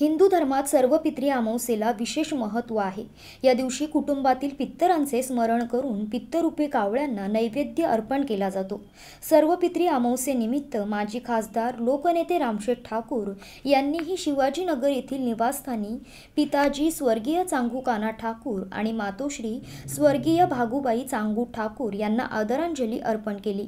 हिंदू धर्मात सर्व पित्री अमावस्येला विशेष महत्त्व आहे या दिवशी कुटुंबातील पित्तरांचे स्मरण करून पित्तरूपी कावळ्यांना नैवेद्य अर्पण केला जातो सर्व पित्री अमावस्येनिमित्त माजी खासदार लोकनेते रामशेठ ठाकूर यांनीही शिवाजीनगर येथील निवासस्थानी पिताजी स्वर्गीय चांगू काना ठाकूर आणि मातोश्री स्वर्गीय भागूबाई चांगू ठाकूर यांना आदरांजली अर्पण केली